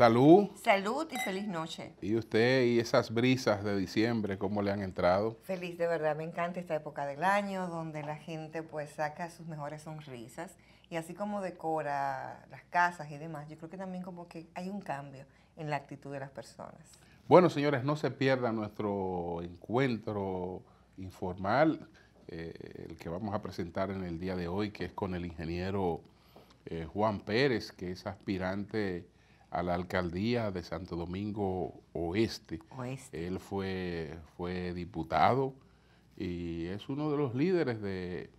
Salud. Salud y feliz noche. ¿Y usted y esas brisas de diciembre, cómo le han entrado? Feliz, de verdad, me encanta esta época del año donde la gente pues saca sus mejores sonrisas y así como decora las casas y demás, yo creo que también como que hay un cambio en la actitud de las personas. Bueno, señores, no se pierda nuestro encuentro informal, eh, el que vamos a presentar en el día de hoy, que es con el ingeniero eh, Juan Pérez, que es aspirante a la alcaldía de Santo Domingo Oeste. Él fue, fue diputado y es uno de los líderes del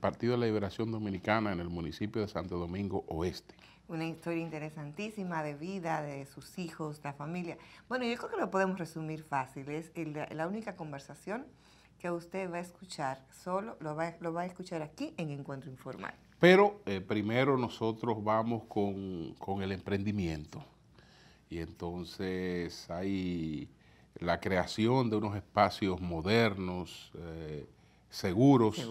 Partido de la Liberación Dominicana en el municipio de Santo Domingo Oeste. Una historia interesantísima de vida, de sus hijos, de la familia. Bueno, yo creo que lo podemos resumir fácil. Es la única conversación que usted va a escuchar, solo lo lo va a escuchar aquí en Encuentro Informal. Pero eh, primero nosotros vamos con, el emprendimiento. Y entonces hay la creación de unos espacios modernos, eh, seguros,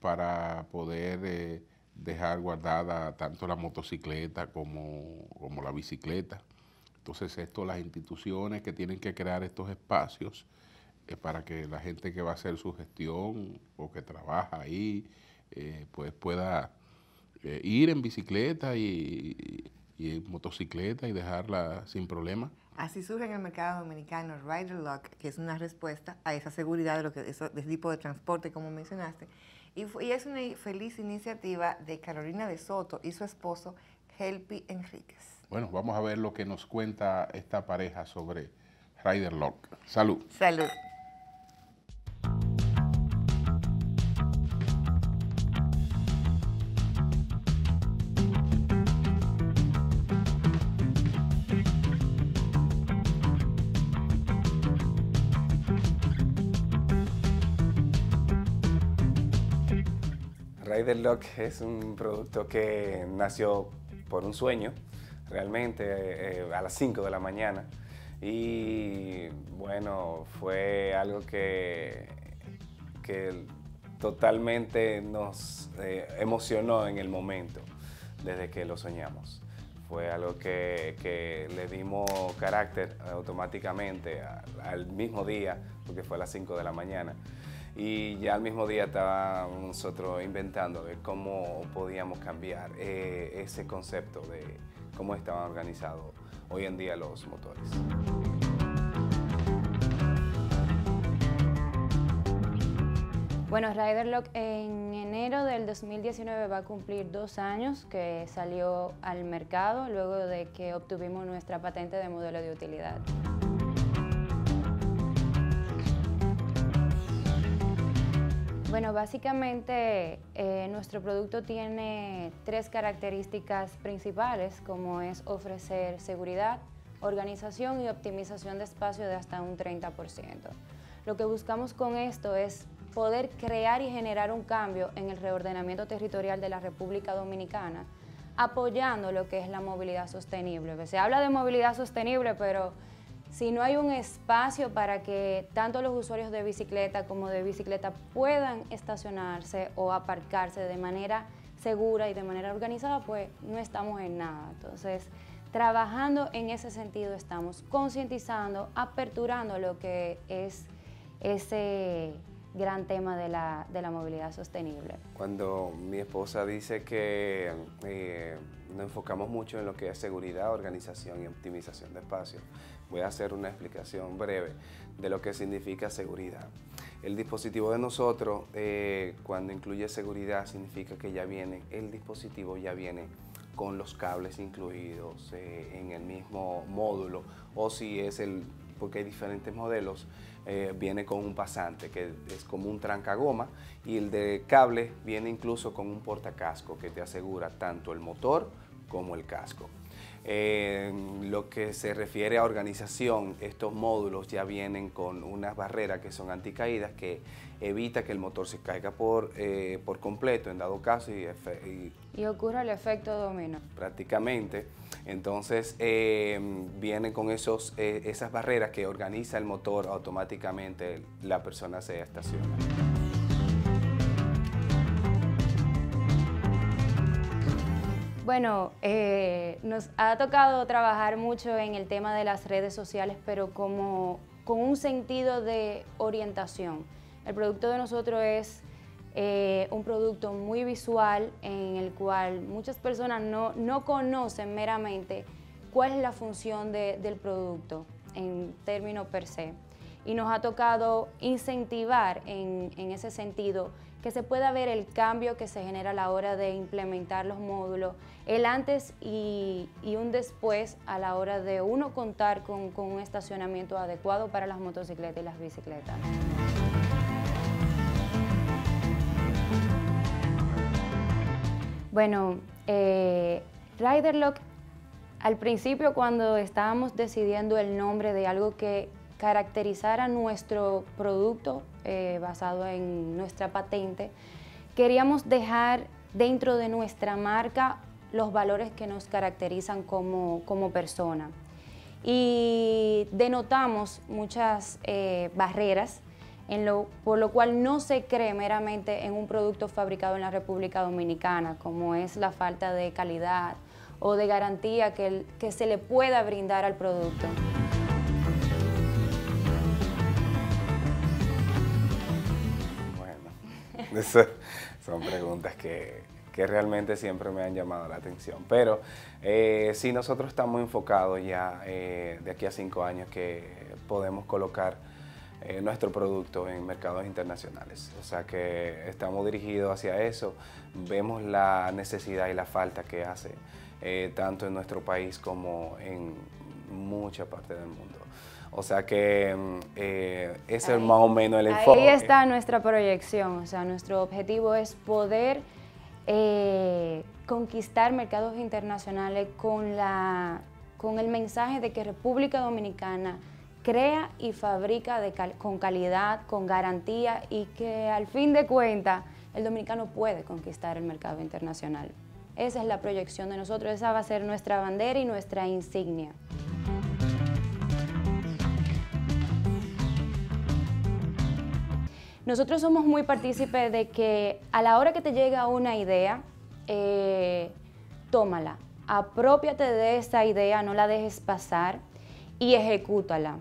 para poder eh, dejar guardada tanto la motocicleta como, como, la bicicleta. Entonces esto, las instituciones que tienen que crear estos espacios para que la gente que va a hacer su gestión o que trabaja ahí, eh, pues pueda eh, ir en bicicleta y, en motocicleta y dejarla sin problema. Así surge en el mercado dominicano Rider Lock, que es una respuesta a esa seguridad de lo que ese tipo de transporte, como mencionaste. Y, y es una feliz iniciativa de Carolina de Soto y su esposo Helpi Enríquez. Bueno, vamos a ver lo que nos cuenta esta pareja sobre Rider Lock. Salud. Salud. Lock es un producto que nació por un sueño, realmente, eh, a las 5 de la mañana. Y bueno, fue algo que, que totalmente nos eh, emocionó en el momento, desde que lo soñamos. Fue algo que, le dimos carácter automáticamente al, al mismo día, porque fue a las 5 de la mañana y ya al mismo día estábamos nosotros inventando cómo podíamos cambiar eh, ese concepto de cómo estaban organizados hoy en día los motores. Bueno, Riderlock en enero del 2019 va a cumplir dos años que salió al mercado luego de que obtuvimos nuestra patente de modelo de utilidad. Bueno, básicamente eh, nuestro producto tiene tres características principales, como es ofrecer seguridad, organización y optimización de espacio de hasta un 30%. Lo que buscamos con esto es poder crear y generar un cambio en el reordenamiento territorial de la República Dominicana, apoyando lo que es la movilidad sostenible. Se habla de movilidad sostenible, pero si no hay un espacio para que tanto los usuarios de bicicleta como de bicicleta puedan estacionarse o aparcarse de manera segura y de manera organizada, pues no estamos en nada. Entonces, trabajando en ese sentido estamos concientizando, aperturando lo que es ese gran tema de la, de la movilidad sostenible. Cuando mi esposa dice que... Eh, nos enfocamos mucho en lo que es seguridad, organización y optimización de espacios. Voy a hacer una explicación breve de lo que significa seguridad. El dispositivo de nosotros, eh, cuando incluye seguridad, significa que ya viene, el dispositivo ya viene con los cables incluidos eh, en el mismo módulo o si es el porque hay diferentes modelos, eh, viene con un pasante, que es como un trancagoma, y el de cable viene incluso con un portacasco que te asegura tanto el motor como el casco. En lo que se refiere a organización, estos módulos ya vienen con unas barreras que son anticaídas que evita que el motor se caiga por, eh, completo en dado caso y, y, ocurre el efecto domino. Prácticamente. Entonces eh, vienen con esos, eh, esas barreras que organiza el motor automáticamente la persona se estaciona. Bueno, eh, nos ha tocado trabajar mucho en el tema de las redes sociales, pero como con un sentido de orientación. El producto de nosotros es eh, un producto muy visual en el cual muchas personas no, conocen meramente cuál es la función del producto en términos per se. Y nos ha tocado incentivar en ese sentido que se pueda ver el cambio que se genera a la hora de implementar los módulos, el antes y, un después a la hora de uno contar con, un estacionamiento adecuado para las motocicletas y las bicicletas. Bueno, eh, Riderlock, al principio cuando estábamos decidiendo el nombre de algo que caracterizar a nuestro producto eh, basado en nuestra patente, queríamos dejar dentro de nuestra marca los valores que nos caracterizan como, persona. Y denotamos muchas eh, barreras, por lo cual no se cree meramente en un producto fabricado en la República Dominicana, como es la falta de calidad o de garantía que se le pueda brindar al producto. son preguntas que, realmente siempre me han llamado la atención. Pero eh, si sí, nosotros estamos enfocados ya eh, de aquí a cinco años que podemos colocar eh, nuestro producto en mercados internacionales. O sea que estamos dirigidos hacia eso, vemos la necesidad y la falta que hace, tanto en nuestro país como en mucha parte del mundo. O sea que mm, eh, ese es más o menos el enfoque. Ahí está nuestra proyección, o sea, nuestro objetivo es poder eh, conquistar mercados internacionales con, el mensaje de que República Dominicana crea y fabrica con calidad, con garantía y que al fin de cuentas el dominicano puede conquistar el mercado internacional. Esa es la proyección de nosotros, esa va a ser nuestra bandera y nuestra insignia. Nosotros somos muy partícipes de que a la hora que te llega una idea, eh, tómala, apropiate de esa idea, no la dejes pasar y ejecútala.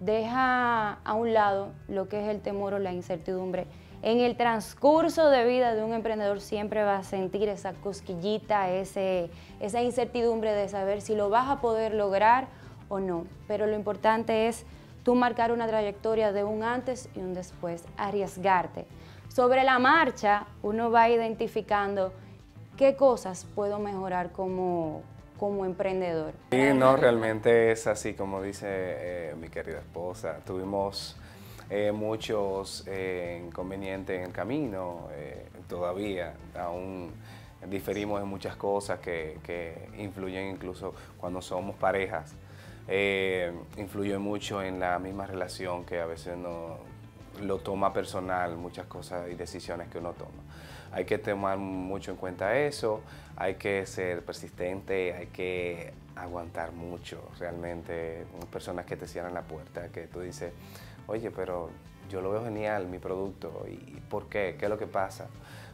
Deja a un lado lo que es el temor o la incertidumbre. En el transcurso de vida de un emprendedor siempre va a sentir esa cosquillita, ese, esa incertidumbre de saber si lo vas a poder lograr o no. Pero lo importante es tú marcar una trayectoria de un antes y un después, arriesgarte. Sobre la marcha, uno va identificando qué cosas puedo mejorar como, como emprendedor. Sí, no, realmente es así, como dice eh, mi querida esposa. Tuvimos eh, muchos eh, inconvenientes en el camino, todavía aún diferimos en muchas cosas que, que influyen incluso cuando somos parejas eh, influye mucho en la misma relación que a veces no lo toma personal muchas cosas y decisiones que uno toma. Hay que tomar mucho en cuenta eso, hay que ser persistente, hay que aguantar mucho realmente. Personas que te cierran la puerta, que tú dices, oye, pero yo lo veo genial, mi producto, ¿y por qué? ¿Qué es lo que pasa?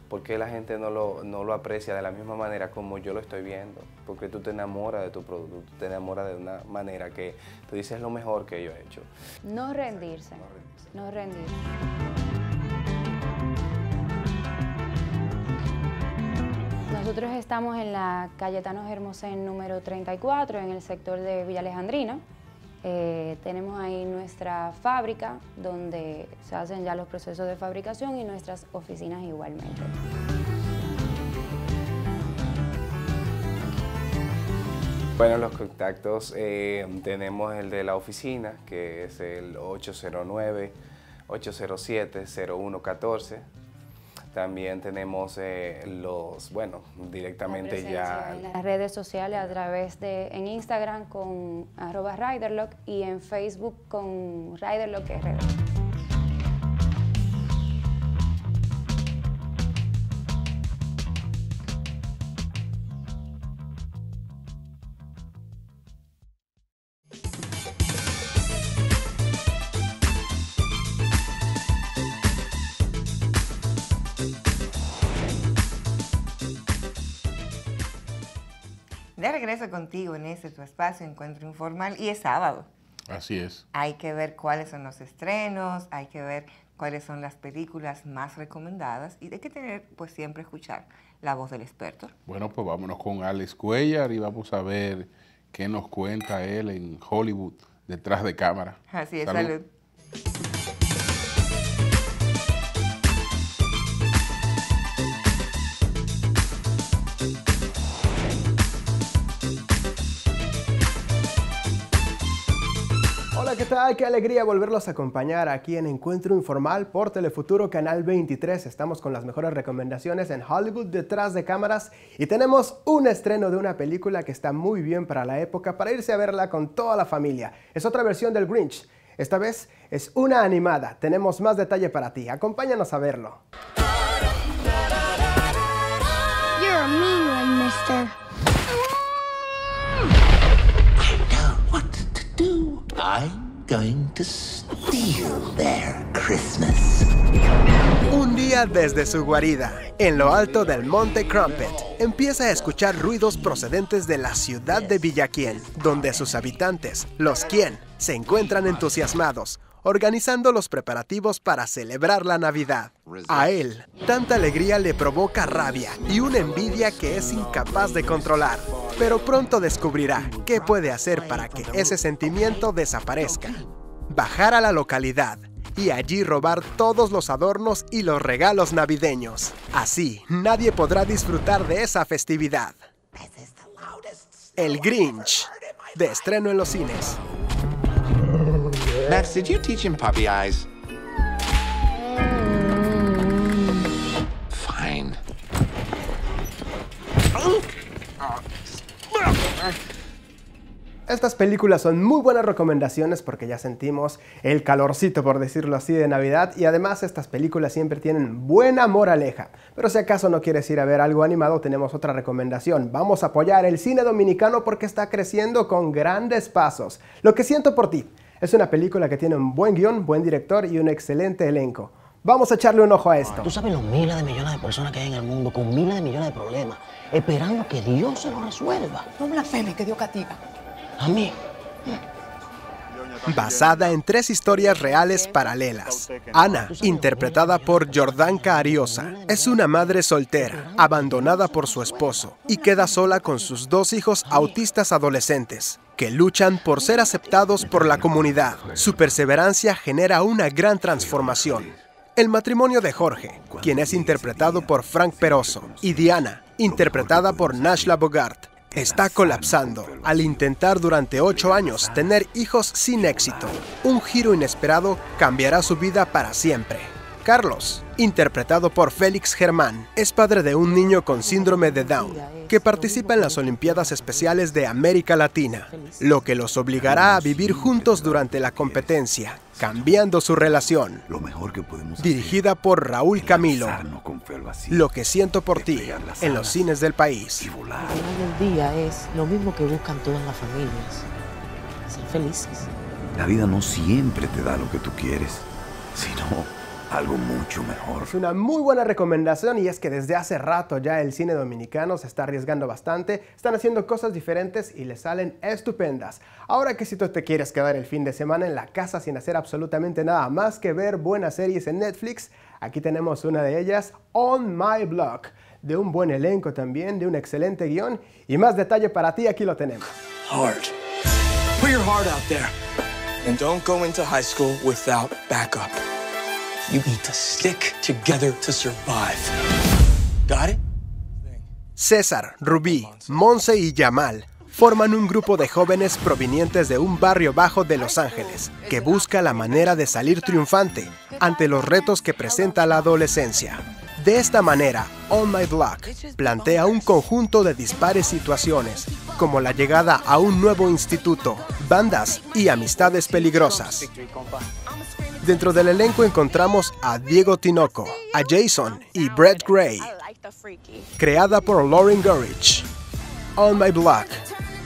¿Por qué la gente no lo, aprecia de la misma manera como yo lo estoy viendo? Porque tú te enamoras de tu producto, te enamoras de una manera que tú dices lo mejor que yo he hecho. No rendirse. No rendirse. Nosotros estamos en la calle Cayetano Hermosén número 34, en el sector de Villa Alejandrina. Eh, tenemos ahí nuestra fábrica donde se hacen ya los procesos de fabricación y nuestras oficinas igualmente. Bueno, los contactos eh, tenemos el de la oficina, que es el 809 807 0114 también tenemos eh, los, bueno, directamente ya... las redes sociales a través de, en Instagram con arroba Riderlock y en Facebook con Riderlock regreso contigo en este tu espacio, encuentro informal, y es sábado. Así es. Hay que ver cuáles son los estrenos, hay que ver cuáles son las películas más recomendadas y hay que tener, pues siempre escuchar la voz del experto. Bueno, pues vámonos con Alex Cuellar y vamos a ver qué nos cuenta él en Hollywood detrás de cámara. Así es, salud. Qué alegría volverlos a acompañar aquí en Encuentro Informal por Telefuturo Canal 23. Estamos con las mejores recomendaciones en Hollywood detrás de cámaras y tenemos un estreno de una película que está muy bien para la época para irse a verla con toda la familia. Es otra versión del Grinch. Esta vez es una animada. Tenemos más detalle para ti. Acompáñanos a verlo. You're a mean one, mister. I un día desde su guarida, en lo alto del Monte Crumpet, empieza a escuchar ruidos procedentes de la ciudad de Villaquien, donde sus habitantes, los quien, se encuentran entusiasmados organizando los preparativos para celebrar la Navidad. A él, tanta alegría le provoca rabia y una envidia que es incapaz de controlar, pero pronto descubrirá qué puede hacer para que ese sentimiento desaparezca. Bajar a la localidad y allí robar todos los adornos y los regalos navideños. Así, nadie podrá disfrutar de esa festividad. El Grinch, de estreno en los cines. Max, did you teach him puppy eyes? Fine. Estas películas son muy buenas recomendaciones porque ya sentimos el calorcito, por decirlo así, de Navidad y además estas películas siempre tienen buena moraleja. Pero si acaso no quieres ir a ver algo animado, tenemos otra recomendación. Vamos a apoyar el cine dominicano porque está creciendo con grandes pasos. Lo que siento por ti es una película que tiene un buen guión, buen director y un excelente elenco. Vamos a echarle un ojo a esto. Tú sabes los miles de millones de personas que hay en el mundo con miles de millones de problemas, esperando que Dios se lo resuelva. No fe que Dios castiga. A mí. Basada en tres historias reales paralelas. Ana, interpretada por Jordanka Ariosa, es una madre soltera, abandonada por su esposo, y queda sola con sus dos hijos autistas adolescentes, que luchan por ser aceptados por la comunidad. Su perseverancia genera una gran transformación. El matrimonio de Jorge, quien es interpretado por Frank Peroso, y Diana, interpretada por Nashla Bogart, está colapsando al intentar durante ocho años tener hijos sin éxito. Un giro inesperado cambiará su vida para siempre. Carlos interpretado por Félix Germán, es padre de un niño con síndrome de Down, que participa en las Olimpiadas Especiales de América Latina, lo que los obligará a vivir juntos durante la competencia, cambiando su relación. Lo mejor que podemos Dirigida por Raúl Camilo. Lo que siento por ti en los cines del país. El día es lo mismo que buscan todas las familias. Ser felices. La vida no siempre te da lo que tú quieres, sino algo mucho mejor. Es una muy buena recomendación y es que desde hace rato ya el cine dominicano se está arriesgando bastante, están haciendo cosas diferentes y le salen estupendas. Ahora que si tú te quieres quedar el fin de semana en la casa sin hacer absolutamente nada más que ver buenas series en Netflix, aquí tenemos una de ellas, On My Block, de un buen elenco también, de un excelente guión y más detalle para ti aquí lo tenemos. Put your heart out there. And don't go into high school without backup. You need stick together to survive. César, Rubí, Monse y Yamal forman un grupo de jóvenes provenientes de un barrio bajo de Los Ángeles que busca la manera de salir triunfante ante los retos que presenta la adolescencia. De esta manera, On My Block plantea un conjunto de dispares situaciones, como la llegada a un nuevo instituto, bandas y amistades peligrosas. Dentro del elenco encontramos a Diego Tinoco, a Jason y Brett Gray. Creada por Lauren Gurridge. On My Block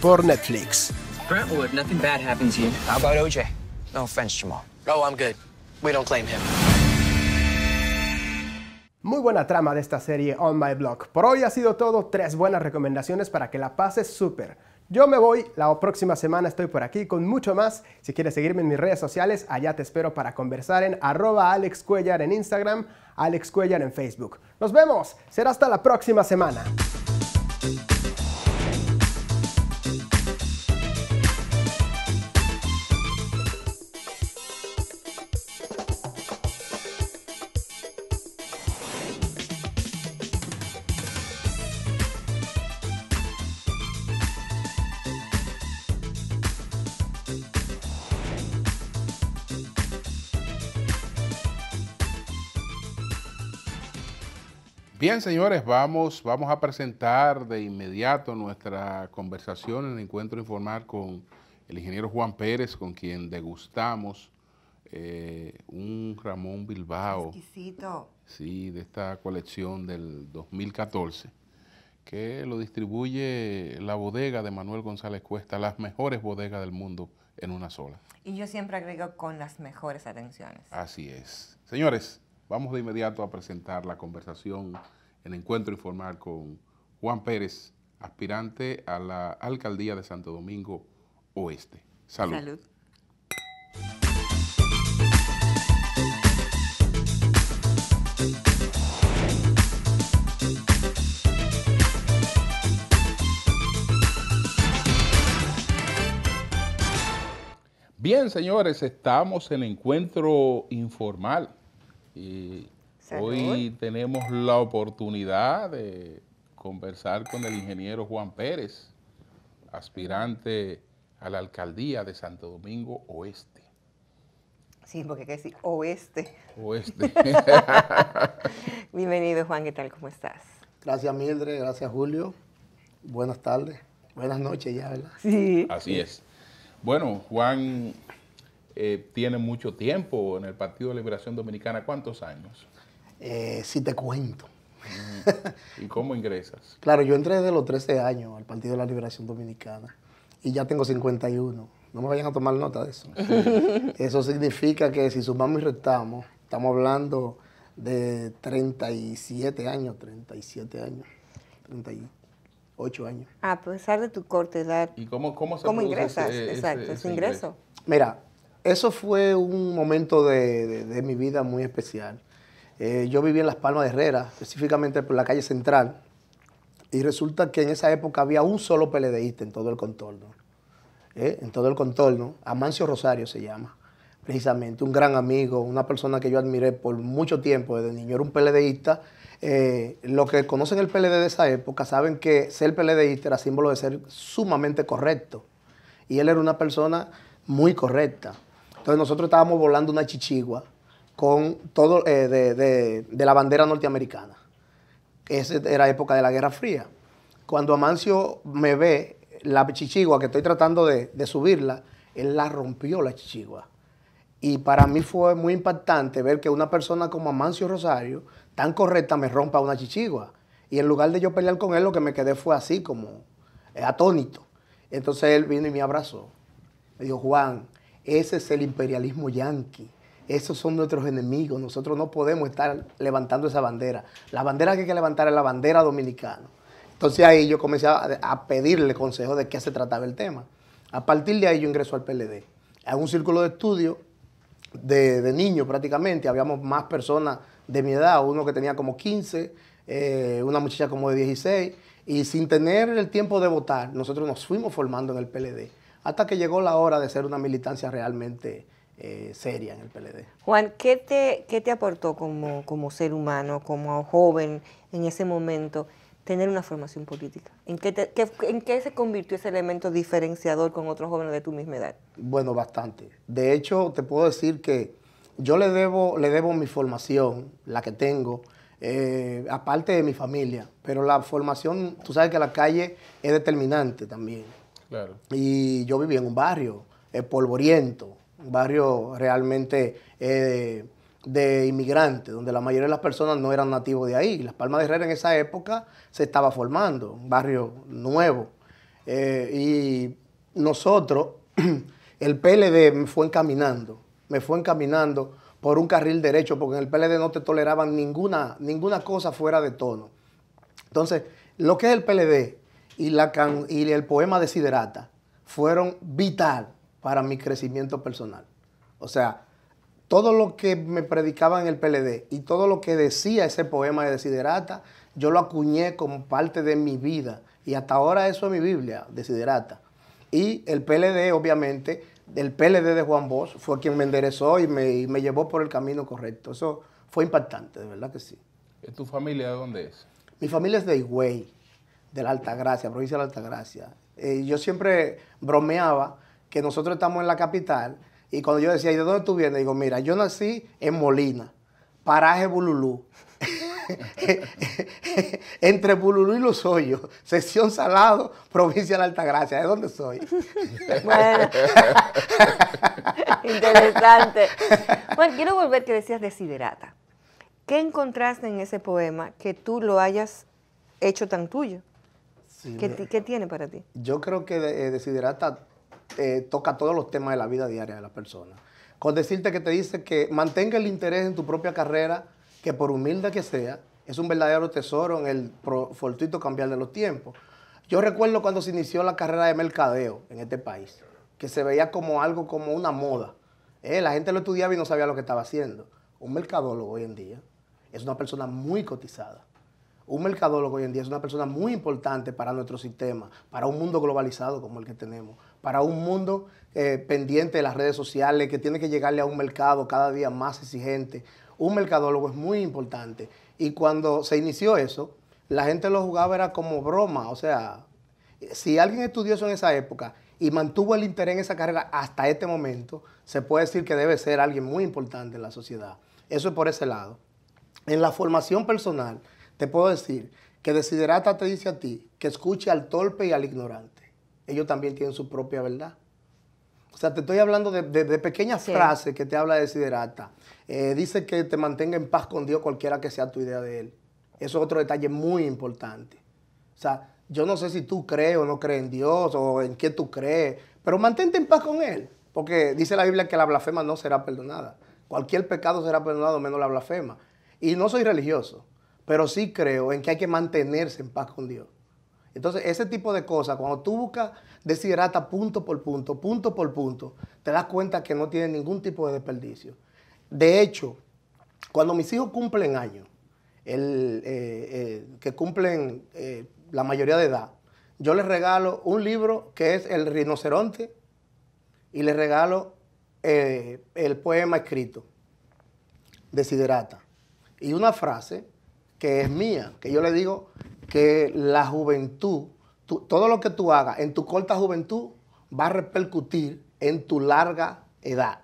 por Netflix. Oh, I'm good. We don't claim him. Muy buena trama de esta serie On My Block. Por hoy ha sido todo. Tres buenas recomendaciones para que la pases súper. Yo me voy, la próxima semana estoy por aquí con mucho más. Si quieres seguirme en mis redes sociales, allá te espero para conversar en arroba Alex Cuellar en Instagram, Alex Cuellar en Facebook. Nos vemos, será hasta la próxima semana. Bien, señores, vamos, vamos a presentar de inmediato nuestra conversación en el encuentro informal con el ingeniero Juan Pérez, con quien degustamos eh, un Ramón Bilbao. Exquisito. Sí, de esta colección del 2014, que lo distribuye la bodega de Manuel González Cuesta, las mejores bodegas del mundo en una sola. Y yo siempre agrego con las mejores atenciones. Así es. Señores, vamos de inmediato a presentar la conversación en encuentro informal con Juan Pérez, aspirante a la alcaldía de Santo Domingo Oeste. Salud. Bien, señores, estamos en encuentro informal. Hoy tenemos la oportunidad de conversar con el ingeniero Juan Pérez, aspirante a la alcaldía de Santo Domingo Oeste. Sí, porque que decir oeste. Oeste. Bienvenido, Juan, ¿qué tal? ¿Cómo estás? Gracias, Mildred, gracias, Julio. Buenas tardes, buenas noches ya, ¿verdad? Sí. Así es. Bueno, Juan eh, tiene mucho tiempo en el Partido de Liberación Dominicana. ¿Cuántos años? Eh, si te cuento. ¿Y cómo ingresas? claro, yo entré desde los 13 años al Partido de la Liberación Dominicana y ya tengo 51. No me vayan a tomar nota de eso. Eso significa que si sumamos y restamos, estamos hablando de 37 años, 37 años, 38 años. A pesar de tu corta edad. ¿Y cómo, cómo, ingresas? Exacto, ese, ingreso. Mira, eso fue un momento de mi vida muy especial eh, yo vivía en Las Palmas de Herrera, específicamente por la calle central, y resulta que en esa época había un solo peledeísta en todo el contorno. ¿eh? En todo el contorno, Amancio Rosario se llama, precisamente, un gran amigo, una persona que yo admiré por mucho tiempo desde niño, era un peledeísta. Eh, los que conocen el PLD de esa época saben que ser peledeísta era símbolo de ser sumamente correcto. Y él era una persona muy correcta. Entonces nosotros estábamos volando una chichigua con todo eh, de, la bandera norteamericana. Esa era época de la Guerra Fría. Cuando Amancio me ve, la chichigua que estoy tratando de, de subirla, él la rompió la chichigua. Y para mí fue muy impactante ver que una persona como Amancio Rosario, tan correcta, me rompa una chichigua. Y en lugar de yo pelear con él, lo que me quedé fue así, como eh, atónito. Entonces él vino y me abrazó. Me dijo, Juan, ese es el imperialismo yanqui. Esos son nuestros enemigos. Nosotros no podemos estar levantando esa bandera. La bandera que hay que levantar es la bandera dominicana. Entonces ahí yo comencé a, pedirle consejo de qué se trataba el tema. A partir de ahí yo ingreso al PLD. A un círculo de estudio de, niños prácticamente. Habíamos más personas de mi edad. Uno que tenía como 15, eh, una muchacha como de 16. Y sin tener el tiempo de votar, nosotros nos fuimos formando en el PLD. Hasta que llegó la hora de ser una militancia realmente eh, seria en el PLD. Juan, ¿qué te, te aportó como, ser humano, como joven en ese momento? tener una formación política? ¿En qué, ¿En se convirtió ese elemento diferenciador con otros jóvenes de tu misma edad? Bueno, bastante. De hecho, te puedo decir que yo le debo, le debo mi formación, la que tengo, eh, aparte de mi familia, pero la formación, tú sabes que la calle es determinante también. Y yo viví en un barrio es eh, polvoriento, un barrio realmente eh, de inmigrantes, donde la mayoría de las personas no eran nativos de ahí. Las Palmas de Herrera en esa época se estaba formando, un barrio nuevo. Eh, y nosotros, el PLD me fue encaminando, me fue encaminando por un carril derecho, porque en el PLD no te toleraban ninguna, ninguna cosa fuera de tono. Entonces, lo que es el PLD y, y el poema de Siderata fueron vital para mi crecimiento personal. O sea, todo lo que me predicaba en el PLD y todo lo que decía ese poema de Desiderata, yo lo acuñé como parte de mi vida. Y hasta ahora eso es mi Biblia, Desiderata. Y el PLD, obviamente, el PLD de Juan Bosch fue quien me enderezó y me, me llevó por el camino correcto. Eso fue impactante, de verdad que sí. ¿Tu familia de dónde es? Mi familia es de Higüey, de la Altagracia, provincia de la Altagracia. Eh, yo siempre bromeaba que nosotros estamos en la capital. Y cuando yo decía, ¿y de dónde tú vienes? Digo, mira, yo nací en Molina, paraje Bululú. Entre Bululú y Los Hoyos, sesión Salado, provincia de la Altagracia, ¿de dónde soy? bueno, interesante. Bueno, quiero volver que decías Desiderata. ¿Qué encontraste en ese poema que tú lo hayas hecho tan tuyo? ¿Qué, ¿Qué, tiene para ti? Yo creo que Desiderata eh, eh, toca todos los temas de la vida diaria de la persona. Con decirte que te dice que mantenga el interés en tu propia carrera, que por humilde que sea, es un verdadero tesoro en el fortuito cambiar de los tiempos. Yo recuerdo cuando se inició la carrera de mercadeo en este país, que se veía como algo, como una moda. Eh, la gente lo estudiaba y no sabía lo que estaba haciendo. Un mercadólogo hoy en día es una persona muy cotizada. Un mercadólogo hoy en día es una persona muy importante para nuestro sistema, para un mundo globalizado como el que tenemos para un mundo eh, pendiente de las redes sociales, que tiene que llegarle a un mercado cada día más exigente. Un mercadólogo es muy importante. Y cuando se inició eso, la gente lo jugaba era como broma. O sea, si alguien estudió eso en esa época y mantuvo el interés en esa carrera hasta este momento, se puede decir que debe ser alguien muy importante en la sociedad. Eso es por ese lado. En la formación personal, te puedo decir que Desiderata te dice a ti que escuche al torpe y al ignorante ellos también tienen su propia verdad. O sea, te estoy hablando de, pequeñas frases que te habla de Siderata. Eh, dice que te mantenga en paz con Dios cualquiera que sea tu idea de Él. Eso es otro detalle muy importante. O sea, yo no sé si tú crees o no crees en Dios o en qué tú crees, pero mantente en paz con Él. Porque dice la Biblia que la blasfema no será perdonada. Cualquier pecado será perdonado menos la blasfema. Y no soy religioso, pero sí creo en que hay que mantenerse en paz con Dios. Entonces, ese tipo de cosas, cuando tú buscas Desiderata punto por punto, punto por punto, te das cuenta que no tiene ningún tipo de desperdicio. De hecho, cuando mis hijos cumplen años, eh, eh, que cumplen eh, la mayoría de edad, yo les regalo un libro que es El rinoceronte y les regalo el poema escrito, Desiderata, y una frase que es mía, que yo le digo que la juventud, todo lo que tú hagas en tu corta juventud va a repercutir en tu larga edad.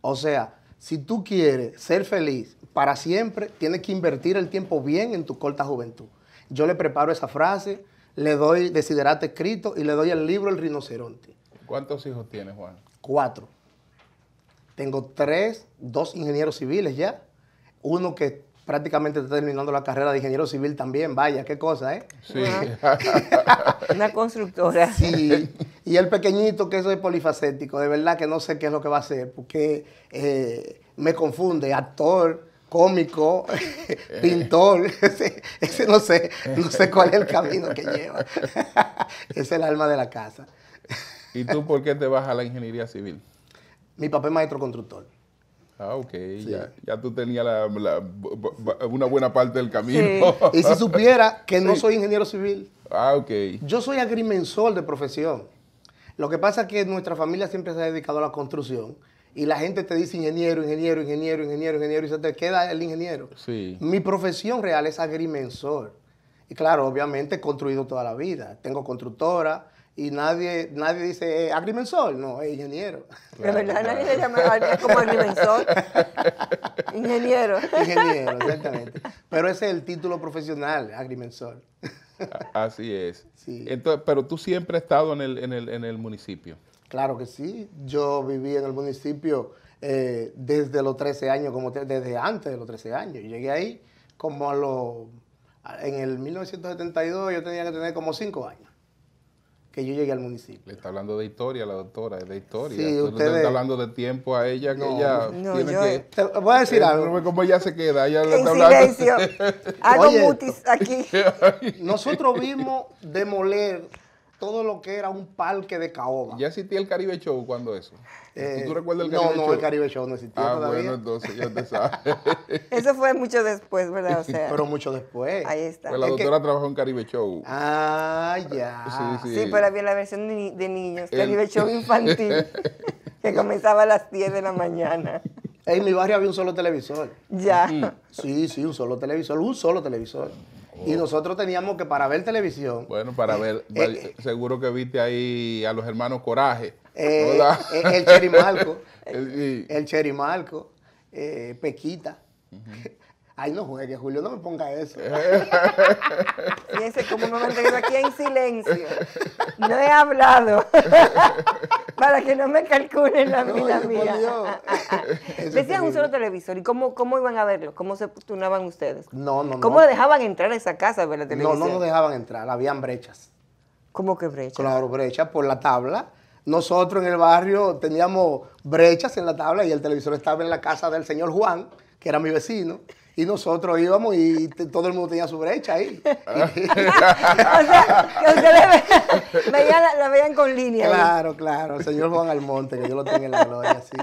O sea, si tú quieres ser feliz para siempre, tienes que invertir el tiempo bien en tu corta juventud. Yo le preparo esa frase, le doy desiderate escrito y le doy el libro El rinoceronte. ¿Cuántos hijos tienes, Juan? Cuatro. Tengo tres, dos ingenieros civiles ya, uno que prácticamente está terminando la carrera de ingeniero civil también, vaya, qué cosa, ¿eh? Sí. Una constructora. Sí, y el pequeñito que eso es polifacético, de verdad que no sé qué es lo que va a hacer, porque eh, me confunde, actor, cómico, pintor, ese, no sé, no sé cuál es el camino que lleva. es el alma de la casa. ¿Y tú por qué te vas a la ingeniería civil? Mi papel es maestro constructor. Ah, ok. Ya, tú tenías una buena parte del camino. y si supiera que no soy ingeniero civil. Ah, ok. Yo soy agrimensor de profesión. Lo que pasa es que nuestra familia siempre se ha dedicado a la construcción. Y la gente te dice ingeniero, ingeniero, ingeniero, ingeniero, ingeniero, y se te queda el ingeniero. Sí. Mi profesión real es agrimensor. Y claro, obviamente he construido toda la vida. Tengo constructora, y nadie, nadie dice eh, agrimensor, no, es ingeniero. de verdad, nadie le llama como agrimensor. ingeniero. ingeniero, exactamente. Pero ese es el título profesional, agrimensor. Así es. Entonces, pero tú siempre has estado en el, en el, municipio. Claro que sí. Yo viví en el municipio eh, desde los 13 años, como desde antes de los 13 años. llegué ahí como a los... En el 1972 yo tenía que tener como 5 años que yo llegué al municipio. Le está hablando de historia la doctora, de historia. Sí, le está hablando de tiempo a ella, que no, ella no, yo... voy a decir eh, algo. Como ella se queda, ella le está hablando... hago mutis aquí. Nosotros vimos demoler todo lo que era un parque de caoba. ¿Ya existía el Caribe Show cuando eso? ¿Tú eh, recuerdas el Caribe Show? No, no, el Caribe Show no existía ah, bueno, entonces ya te sabes. eso fue mucho después, ¿verdad? O sea, pero mucho después. Ahí está. Pues la doctora trabajó en Caribe Show. Ah, ya. Sí, sí. sí pero había la versión de niños, Caribe Show infantil, que comenzaba a las 10 de la mañana. En mi barrio había un solo televisor. Ya. Sí, sí, un solo televisor, un solo televisor. Y nosotros teníamos que para ver televisión. Bueno, para eh, ver, eh, eh, seguro que viste ahí a los hermanos Coraje. Eh, el Cherimalco. el, el Cherimalco, Pequita. Ay, no que Julio, no me ponga eso. Fíjense cómo me mantengo aquí en silencio. No he hablado. Para que no me calculen la vida mía. Ah, ah, ah. Decían un solo televisor. ¿Y cómo, cómo iban a verlo? ¿Cómo se tunaban ustedes? No, no, no. ¿Cómo dejaban entrar a esa casa a ver la televisión? No, no nos dejaban entrar. Habían brechas. ¿Cómo que brechas? Claro, brechas por la tabla. Nosotros en el barrio teníamos brechas en la tabla y el televisor estaba en la casa del señor Juan, que era mi vecino. Y nosotros íbamos y todo el mundo tenía su brecha ahí. Ah. que ustedes la, veían con línea. Claro, claro. El señor Juan Almonte, que yo lo tengo en la gloria, sí.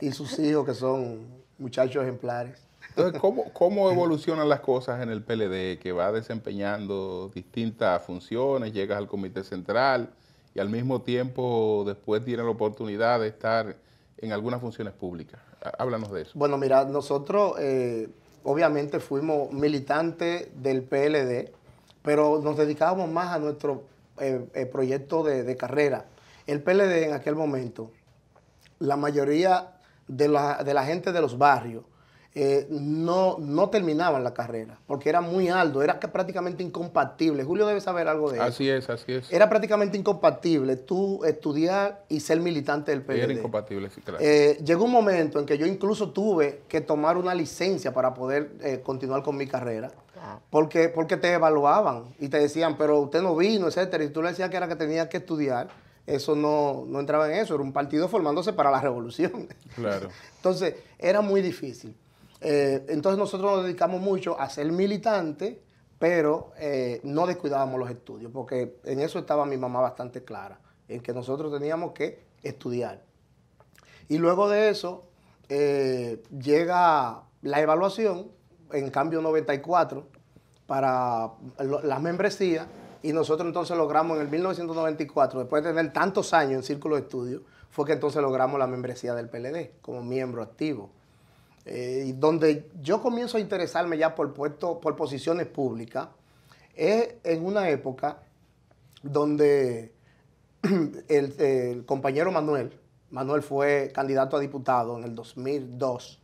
Y sus hijos, que son muchachos ejemplares. Entonces, ¿cómo, evolucionan las cosas en el PLD, que va desempeñando distintas funciones, llegas al Comité Central y al mismo tiempo después tienes la oportunidad de estar en algunas funciones públicas? Háblanos de eso. Bueno, mira, nosotros... Eh, obviamente fuimos militantes del PLD, pero nos dedicábamos más a nuestro eh, eh, proyecto de, carrera. El PLD en aquel momento, la mayoría de la gente de los barrios eh, no, no terminaban la carrera, porque era muy alto, era prácticamente incompatible. Julio debe saber algo de eso. Así es, así es. Era prácticamente incompatible tú estudiar y ser militante del PLD. Era incompatible, eh, llegó un momento en que yo incluso tuve que tomar una licencia para poder eh, continuar con mi carrera, ah. porque, porque te evaluaban y te decían, pero usted no vino, etcétera, y tú le decías que era que tenía que estudiar eso no, no, entraba en eso, era un partido formándose para la revolución. Claro. Entonces, era muy difícil. Eh, entonces nosotros nos dedicamos mucho a ser militantes, pero eh, no descuidábamos los estudios, porque en eso estaba mi mamá bastante clara, en que nosotros teníamos que estudiar. Y luego de eso eh, llega la evaluación, en cambio 94, para las membresías, y nosotros entonces logramos en el 1994, después de tener tantos años en círculo de estudio, fue que entonces logramos la membresía del PLD como miembro activo. Eh, donde yo comienzo a interesarme ya por puestos, por posiciones públicas, es en una época donde el, compañero Manuel, Manuel fue candidato a diputado en el 2002.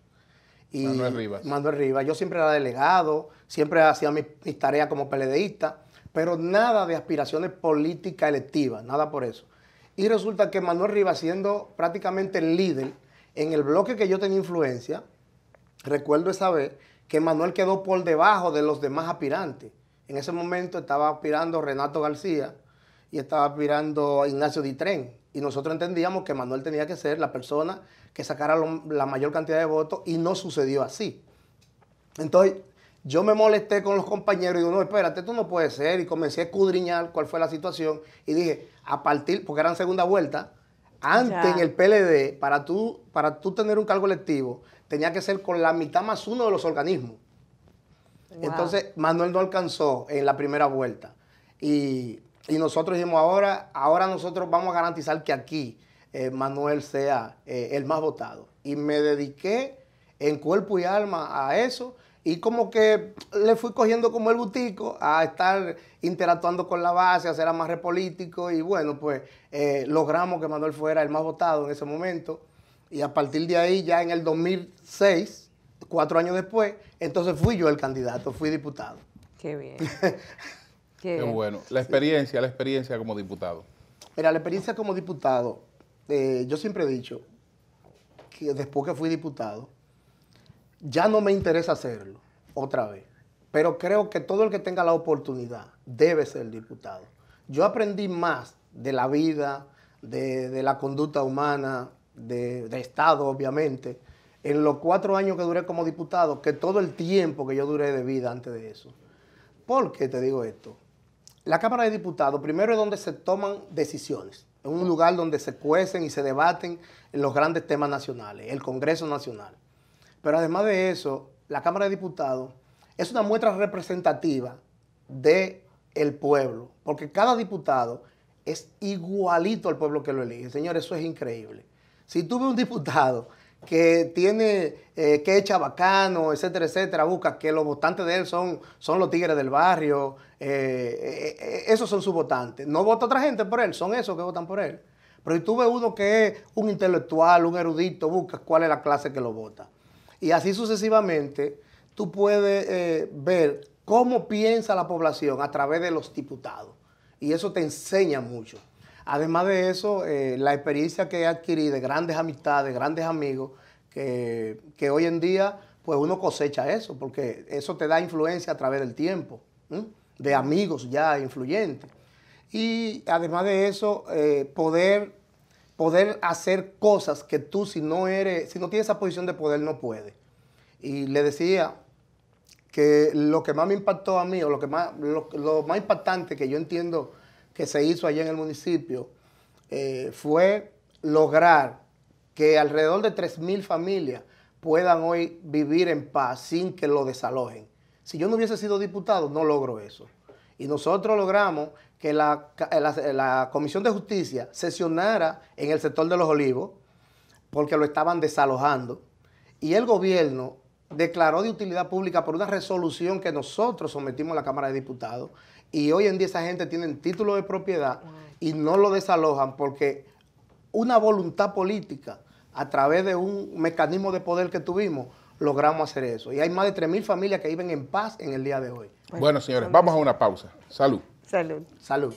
Y Manuel Rivas. Manuel Rivas. Yo siempre era delegado, siempre hacía mis, tareas como PLDista, pero nada de aspiraciones políticas electivas, nada por eso. Y resulta que Manuel Rivas, siendo prácticamente el líder en el bloque que yo tenía influencia, recuerdo esa vez que Manuel quedó por debajo de los demás aspirantes. En ese momento estaba aspirando Renato García y estaba aspirando Ignacio Ditren. Y nosotros entendíamos que Manuel tenía que ser la persona que sacara la mayor cantidad de votos y no sucedió así. Entonces, yo me molesté con los compañeros y digo, no, espérate, tú no puedes ser. Y comencé a escudriñar cuál fue la situación. Y dije, a partir, porque eran segunda vuelta, antes en el PLD, para tú, para tú tener un cargo electivo, tenía que ser con la mitad más uno de los organismos. Entonces, Manuel no alcanzó en la primera vuelta. Y, nosotros dijimos, ahora, ahora nosotros vamos a garantizar que aquí eh, Manuel sea eh, el más votado. Y me dediqué en cuerpo y alma a eso. Y como que le fui cogiendo como el butico a estar interactuando con la base, a ser amarre político. Y bueno, pues eh, logramos que Manuel fuera el más votado en ese momento. Y a partir de ahí, ya en el 2006, cuatro años después, entonces fui yo el candidato, fui diputado. Qué bien. Qué, bueno. La experiencia, la experiencia como diputado. Mira, la experiencia como diputado, eh, yo siempre he dicho que después que fui diputado, ya no me interesa hacerlo otra vez. Pero creo que todo el que tenga la oportunidad debe ser diputado. Yo aprendí más de la vida, de, de la conducta humana, de, Estado, obviamente, en los cuatro años que duré como diputado, que todo el tiempo que yo duré de vida antes de eso. ¿Por qué te digo esto? La Cámara de Diputados, primero es donde se toman decisiones, es un lugar donde se cuecen y se debaten los grandes temas nacionales, el Congreso Nacional. Pero además de eso, la Cámara de Diputados es una muestra representativa del el pueblo, porque cada diputado es igualito al pueblo que lo elige. Señores, eso es increíble. Si tú ves un diputado que tiene, eh, que es bacano, etcétera, etcétera, busca que los votantes de él son, son los tigres del barrio, eh, eh, esos son sus votantes. No vota otra gente por él, son esos que votan por él. Pero si tú ves uno que es un intelectual, un erudito, busca cuál es la clase que lo vota. Y así sucesivamente, tú puedes ver cómo piensa la población a través de los diputados. Y eso te enseña mucho. Además de eso, eh, la experiencia que adquirí de grandes amistades, grandes amigos, que, hoy en día pues uno cosecha eso, porque eso te da influencia a través del tiempo, de amigos ya influyentes. Y además de eso, eh, poder, poder hacer cosas que tú si no eres, si no tienes esa posición de poder, no puedes. Y le decía que lo que más me impactó a mí, o lo que más, lo más impactante que yo entiendo que se hizo allí en el municipio eh, fue lograr que alrededor de 3.000 familias puedan hoy vivir en paz sin que lo desalojen. Si yo no hubiese sido diputado, no logro eso. Y nosotros logramos que eh, la, la Comisión de Justicia sesionara en el sector de los olivos, porque lo estaban desalojando, y el gobierno declaró de utilidad pública por una resolución que nosotros sometimos a la Cámara de Diputados y hoy en día esa gente tiene título de propiedad y no lo desalojan porque una voluntad política a través de un mecanismo de poder que tuvimos logramos hacer eso. Y hay más de 3.000 familias que viven en paz en el día de hoy. bueno señores, vamos a una pausa. Salud. Salud. Salud.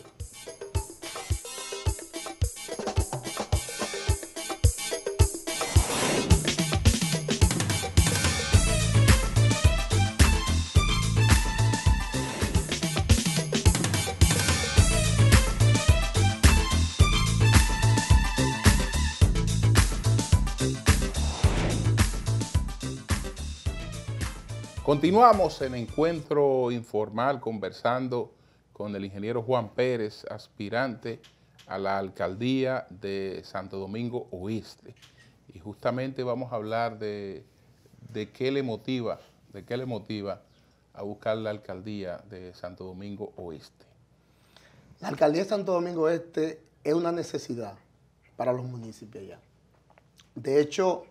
Continuamos en encuentro informal conversando con el ingeniero Juan Pérez, aspirante a la alcaldía de Santo Domingo Oeste. Y justamente vamos a hablar de, de qué le motiva, de qué le motiva a buscar la alcaldía de Santo Domingo Oeste. La alcaldía de Santo Domingo Oeste es una necesidad para los municipios allá. De hecho,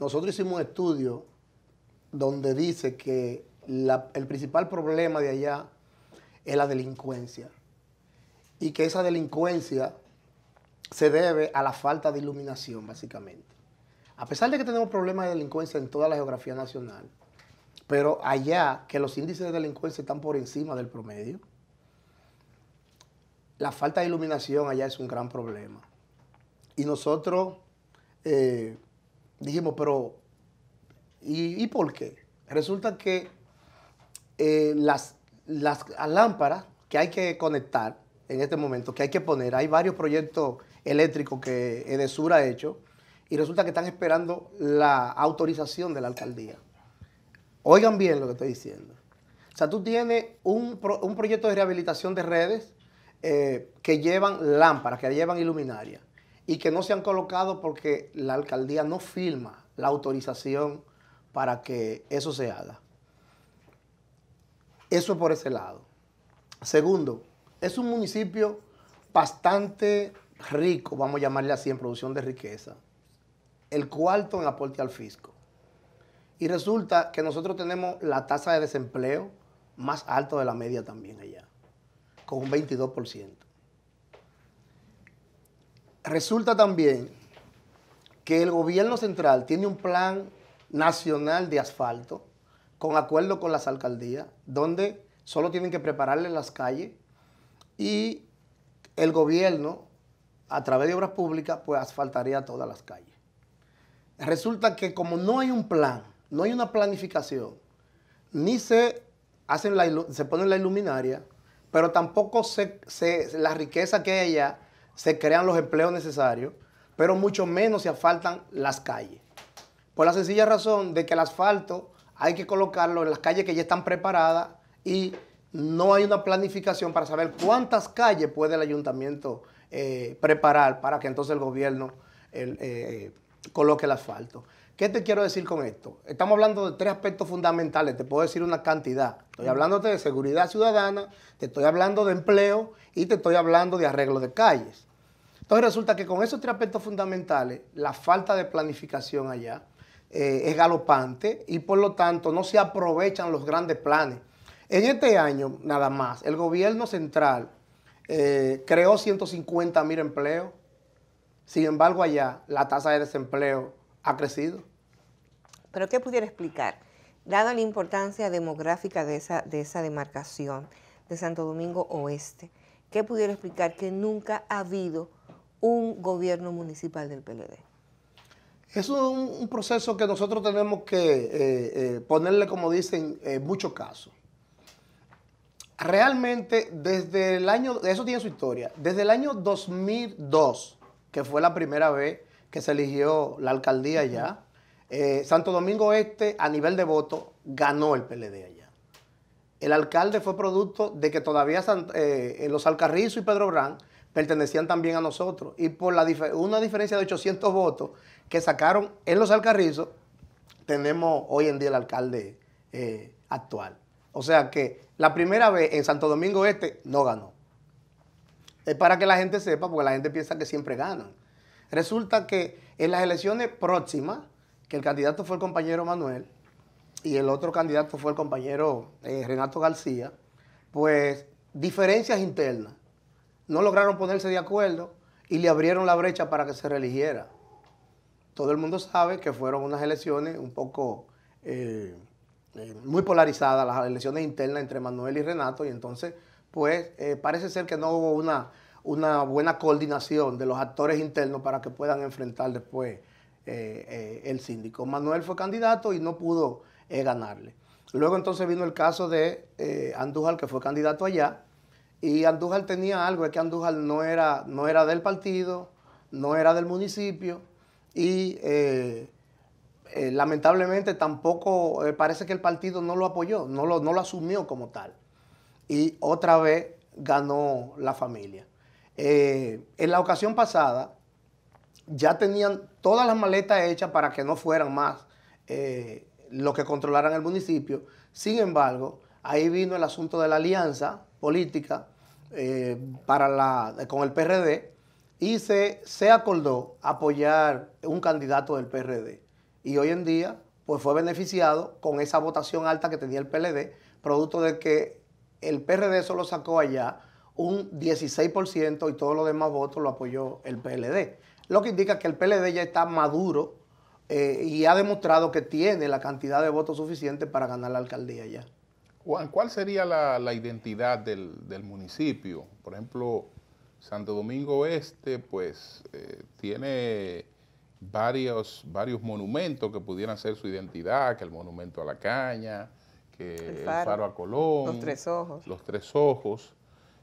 nosotros hicimos un estudio donde dice que el principal problema de allá es la delincuencia y que esa delincuencia se debe a la falta de iluminación, básicamente. A pesar de que tenemos problemas de delincuencia en toda la geografía nacional, pero allá que los índices de delincuencia están por encima del promedio, la falta de iluminación allá es un gran problema. Y nosotros eh, dijimos, pero ¿Y, por qué? Resulta que eh, las, las lámparas que hay que conectar en este momento, que hay que poner, hay varios proyectos eléctricos que EDESUR ha hecho y resulta que están esperando la autorización de la alcaldía. Oigan bien lo que estoy diciendo. O sea, tú tienes un, proyecto de rehabilitación de redes eh, que llevan lámparas, que llevan iluminarias y que no se han colocado porque la alcaldía no firma la autorización para que eso se haga. Eso por ese lado. Segundo, es un municipio bastante rico, vamos a llamarle así, en producción de riqueza. El cuarto en aporte al fisco. Y resulta que nosotros tenemos la tasa de desempleo más alta de la media también allá, con un 22%. Resulta también que el gobierno central tiene un plan nacional de asfalto, con acuerdo con las alcaldías, donde solo tienen que prepararle las calles y el gobierno, a través de obras públicas, pues asfaltaría todas las calles. Resulta que como no hay un plan, no hay una planificación, ni se, hacen la, se ponen la iluminaria, pero tampoco se, la riqueza que ella se crean los empleos necesarios, pero mucho menos se asfaltan las calles. Por la sencilla razón de que el asfalto hay que colocarlo en las calles que ya están preparadas y no hay una planificación para saber cuántas calles puede el ayuntamiento eh, preparar para que entonces el gobierno eh, coloque el asfalto. ¿Qué te quiero decir con esto? Estamos hablando de tres aspectos fundamentales, te puedo decir una cantidad. Estoy hablándote de seguridad ciudadana, te estoy hablando de empleo y te estoy hablando de arreglo de calles. Entonces resulta que con esos tres aspectos fundamentales, la falta de planificación allá, eh, es galopante y por lo tanto no se aprovechan los grandes planes. En este año, nada más, el gobierno central eh, creó 150 mil empleos. Sin embargo, allá la tasa de desempleo ha crecido. ¿Pero qué pudiera explicar? Dada la importancia demográfica de esa, de esa demarcación de Santo Domingo Oeste, ¿qué pudiera explicar que nunca ha habido un gobierno municipal del PLD? Es un, proceso que nosotros tenemos que eh, eh, ponerle, como dicen, en eh, muchos casos. Realmente, desde el año, eso tiene su historia, desde el año 2002, que fue la primera vez que se eligió la alcaldía allá, Santo Domingo Este, a nivel de voto, ganó el PLD allá. El alcalde fue producto de que todavía los Alcarrizo y Pedro Brán pertenecían también a nosotros. Y por una diferencia de 800 votos que sacaron en los Alcarrizos, tenemos hoy en día el alcalde eh, actual. O sea que la primera vez en Santo Domingo Este no ganó. Es para que la gente sepa, porque la gente piensa que siempre ganan. Resulta que en las elecciones próximas, que el candidato fue el compañero Manuel y el otro candidato fue el compañero eh, Renato García, pues diferencias internas no lograron ponerse de acuerdo y le abrieron la brecha para que se religiera. Todo el mundo sabe que fueron unas elecciones un poco eh, eh, muy polarizadas, las elecciones internas entre Manuel y Renato, y entonces, pues, eh, parece ser que no hubo una, una buena coordinación de los actores internos para que puedan enfrentar después el síndico. Manuel fue candidato y no pudo ganarle. Luego entonces vino el caso de Andújar, que fue candidato allá, y Andújar tenía algo, es que Andújal no era, no era del partido, no era del municipio y eh, eh, lamentablemente tampoco eh, parece que el partido no lo apoyó, no lo, no lo asumió como tal. Y otra vez ganó la familia. en la ocasión pasada ya tenían todas las maletas hechas para que no fueran más los que controlaran el municipio. Sin embargo, ahí vino el asunto de la alianza política eh, para la, con el PRD y se, acordó apoyar un candidato del PRD. Y hoy en día, pues fue beneficiado con esa votación alta que tenía el PLD, producto de que el PRD solo sacó allá un 16% y todos los demás votos lo apoyó el PLD. Lo que indica que el PLD ya está maduro eh, y ha demostrado que tiene la cantidad de votos suficiente para ganar la alcaldía ya. ¿Cuál sería la, identidad del, municipio? Por ejemplo, Santo Domingo Oeste pues, eh, tiene varios, varios monumentos que pudieran ser su identidad, que el monumento a la caña, que el faro, a Colón. Los tres ojos. Los tres ojos.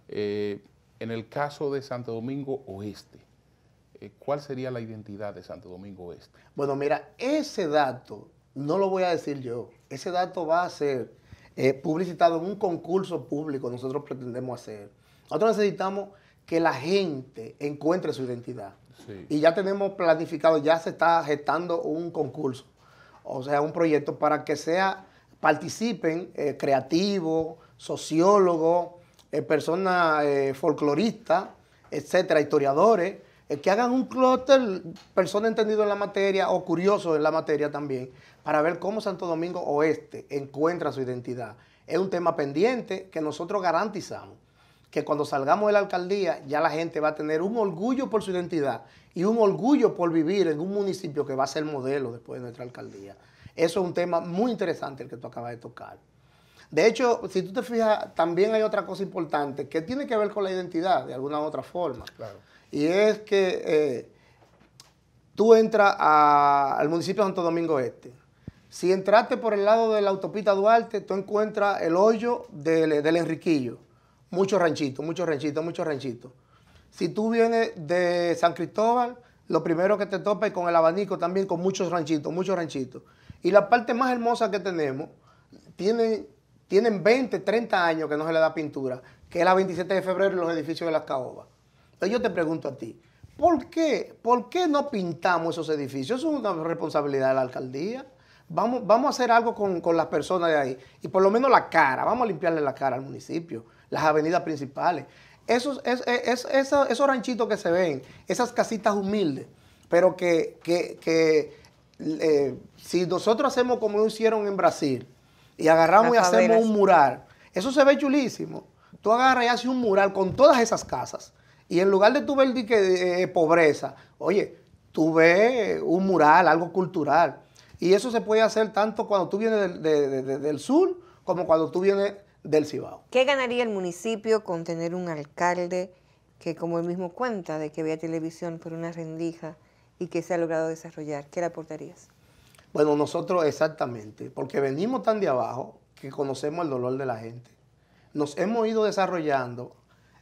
Eh, en el caso de Santo Domingo Oeste, eh, ¿cuál sería la identidad de Santo Domingo Oeste? Bueno, mira, ese dato no lo voy a decir yo. Ese dato va a ser eh, publicitado en un concurso público nosotros pretendemos hacer. Nosotros necesitamos que la gente encuentre su identidad. Y ya tenemos planificado, ya se está gestando un concurso, o sea, un proyecto para que sea, participen eh, creativos, sociólogos, eh, personas folcloristas, etcétera, historiadores, que hagan un clúster, personas entendidas en la materia o curiosos en la materia también, para ver cómo Santo Domingo Oeste encuentra su identidad. Es un tema pendiente que nosotros garantizamos que cuando salgamos de la alcaldía ya la gente va a tener un orgullo por su identidad y un orgullo por vivir en un municipio que va a ser modelo después de nuestra alcaldía. Eso es un tema muy interesante el que tú acabas de tocar. De hecho, si tú te fijas, también hay otra cosa importante que tiene que ver con la identidad de alguna u otra forma. Y es que eh, tú entras al municipio de Santo Domingo Oeste, si entraste por el lado de la autopista Duarte, tú encuentras el hoyo del, Enriquillo. Muchos ranchitos, muchos ranchitos, muchos ranchitos. Si tú vienes de San Cristóbal, lo primero que te topa es con el abanico también, con muchos ranchitos, muchos ranchitos. Y la parte más hermosa que tenemos, tienen, tienen 20, 30 años que no se le da pintura, que es la 27 de febrero en los edificios de las caobas. Entonces yo te pregunto a ti, ¿por qué? ¿Por qué no pintamos esos edificios? Es una responsabilidad de la alcaldía. Vamos, a hacer algo con, las personas de ahí. Y por lo menos la cara, vamos a limpiarle la cara al municipio, las avenidas principales. Esos, es, esos, ranchitos que se ven, esas casitas humildes, pero que, eh, si nosotros hacemos como hicieron en Brasil y agarramos y hacemos un mural, eso se ve chulísimo. Tú agarras y haces un mural con todas esas casas y en lugar de tu ver eh, eh, pobreza, oye, tú ves un mural, algo cultural. Y eso se puede hacer tanto cuando tú vienes del, sur como cuando tú vienes del Cibao. ¿Qué ganaría el municipio con tener un alcalde que, como él mismo cuenta, de que vea televisión por una rendija y que se ha logrado desarrollar? ¿Qué le aportarías? Bueno, nosotros exactamente, porque venimos tan de abajo que conocemos el dolor de la gente. Nos hemos ido desarrollando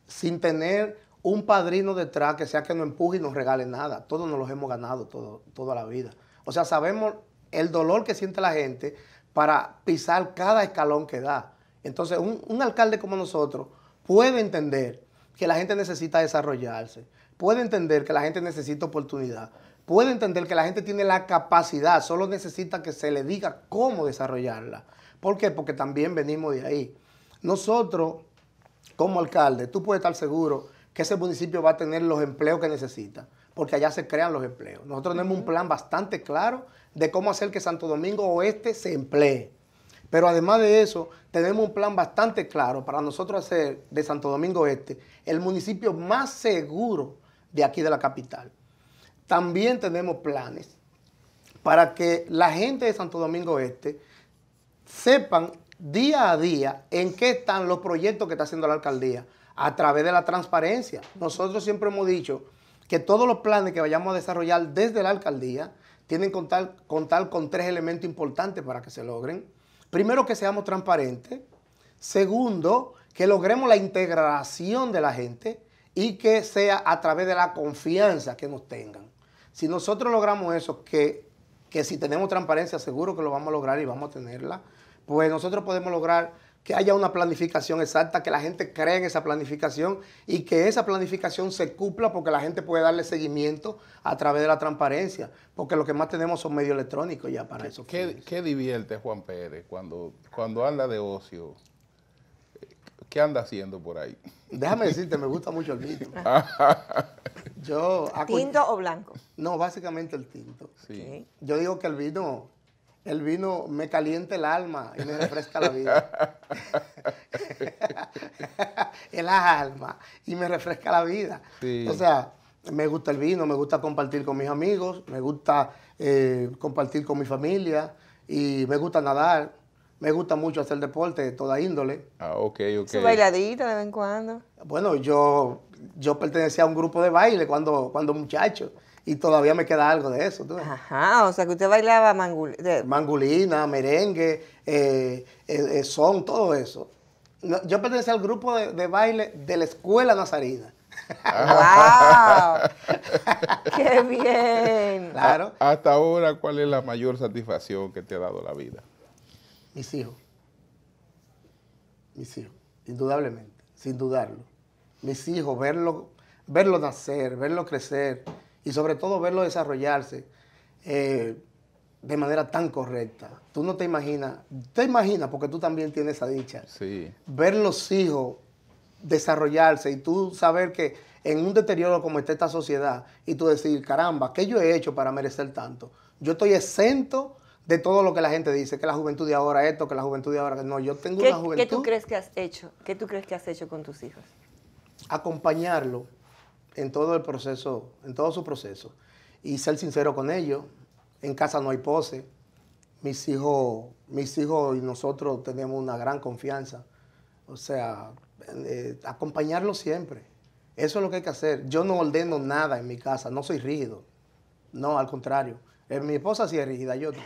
sin tener un padrino detrás que sea que nos empuje y nos regale nada. Todos nos los hemos ganado todo, toda la vida. O sea, sabemos el dolor que siente la gente para pisar cada escalón que da. Entonces, un, alcalde como nosotros puede entender que la gente necesita desarrollarse, puede entender que la gente necesita oportunidad, puede entender que la gente tiene la capacidad, solo necesita que se le diga cómo desarrollarla. ¿Por qué? Porque también venimos de ahí. Nosotros, como alcalde, tú puedes estar seguro que ese municipio va a tener los empleos que necesita, porque allá se crean los empleos. Nosotros tenemos un plan bastante claro de cómo hacer que Santo Domingo Oeste se emplee. Pero además de eso, tenemos un plan bastante claro para nosotros hacer de Santo Domingo Oeste el municipio más seguro de aquí de la capital. También tenemos planes para que la gente de Santo Domingo Oeste... sepan día a día en qué están los proyectos que está haciendo la alcaldía a través de la transparencia. Nosotros siempre hemos dicho que todos los planes que vayamos a desarrollar desde la alcaldía tienen que contar, con tres elementos importantes para que se logren. Primero, que seamos transparentes. Segundo, que logremos la integración de la gente y que sea a través de la confianza que nos tengan. Si nosotros logramos eso, que, que si tenemos transparencia, seguro que lo vamos a lograr y vamos a tenerla, pues nosotros podemos lograr que haya una planificación exacta, que la gente cree en esa planificación y que esa planificación se cumpla porque la gente puede darle seguimiento a través de la transparencia, porque lo que más tenemos son medios electrónicos ya para eso. ¿Qué, divierte Juan Pérez cuando, cuando habla de ocio? Eh, ¿Qué anda haciendo por ahí? Déjame decirte, me gusta mucho el vino. Ah. Yo, ah, pues, ¿Tinto o blanco? No, básicamente el tinto. Yo digo que el vino el vino me calienta el alma y me refresca la vida. el alma y me refresca la vida. O sea, me gusta el vino, me gusta compartir con mis amigos, me gusta eh, compartir con mi familia y me gusta nadar. Me gusta mucho hacer deporte de toda índole. Ah, ok, ok. ¿Su bailadita de vez en cuando? Bueno, yo, yo pertenecía a un grupo de baile cuando, cuando muchacho y todavía me queda algo de eso. Ajá, o sea que usted bailaba mangulina, merengue, eh, eh, eh, son, todo eso. Yo pertenecía al grupo de, baile de la escuela nazarina. ¡Wow! ¡Qué bien! Claro. hasta ahora, ¿cuál es la mayor satisfacción que te ha dado la vida? Mis hijos. Mis hijos, indudablemente, sin dudarlo. Mis hijos, verlo, verlo nacer, verlo crecer, y sobre todo verlo desarrollarse eh, de manera tan correcta. Tú no te imaginas, te imaginas porque tú también tienes esa dicha. Sí. Ver los hijos desarrollarse y tú saber que en un deterioro como está esta sociedad y tú decir, caramba, ¿qué yo he hecho para merecer tanto? Yo estoy exento de todo lo que la gente dice, que la juventud de ahora esto, que la juventud de ahora no, yo tengo una juventud. ¿Qué tú crees que has hecho? ¿Qué tú crees que has hecho con tus hijos? Acompañarlo en todo el proceso, en todo su proceso. Y ser sincero con ellos, en casa no hay pose. Mis hijos, mis hijos y nosotros tenemos una gran confianza. O sea, eh, acompañarlos siempre. Eso es lo que hay que hacer. Yo no ordeno nada en mi casa, no soy rígido. No, al contrario. Eh, mi esposa sí es rígida, yo no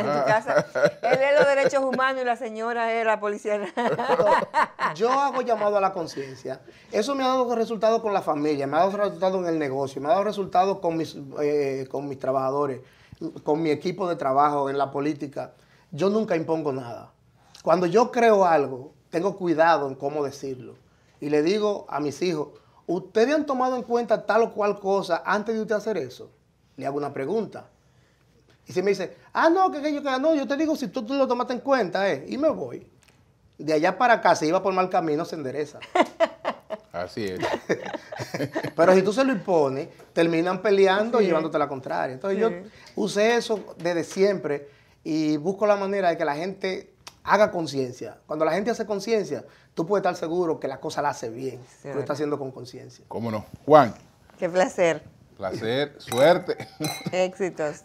en tu casa, él es los derechos humanos y la señora es la policía. Yo hago llamado a la conciencia. Eso me ha dado resultados con la familia, me ha dado resultados en el negocio, me ha dado resultados con mis, eh, con mis trabajadores, con mi equipo de trabajo, en la política. Yo nunca impongo nada. Cuando yo creo algo, tengo cuidado en cómo decirlo. Y le digo a mis hijos, ¿ustedes han tomado en cuenta tal o cual cosa antes de usted hacer eso? Le hago una pregunta. Y si me dice ah, no, que, yo, que ah, no, yo te digo si tú, tú lo tomaste en cuenta, eh, y me voy. De allá para acá, si iba por mal camino, se endereza. Así es. Pero si tú se lo impones, terminan peleando y llevándote la contraria. Entonces yo usé eso desde siempre y busco la manera de que la gente haga conciencia. Cuando la gente hace conciencia, tú puedes estar seguro que la cosa la hace bien. lo está haciendo con conciencia. ¿Cómo no? Juan. Qué placer. Placer, suerte. Éxitos.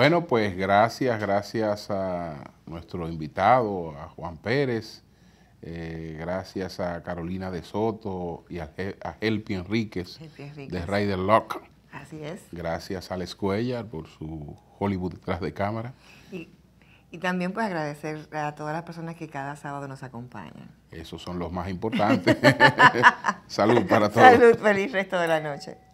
Bueno, pues gracias, gracias a nuestro invitado, a Juan Pérez, eh, gracias a Carolina de Soto y a, a Helpi Enríquez, de Raider Lock. Así es. Gracias a Alex Cuellar por su Hollywood detrás de cámara. Y, y también pues agradecer a todas las personas que cada sábado nos acompañan. Esos son los más importantes. Salud para todos. Salud, feliz resto de la noche.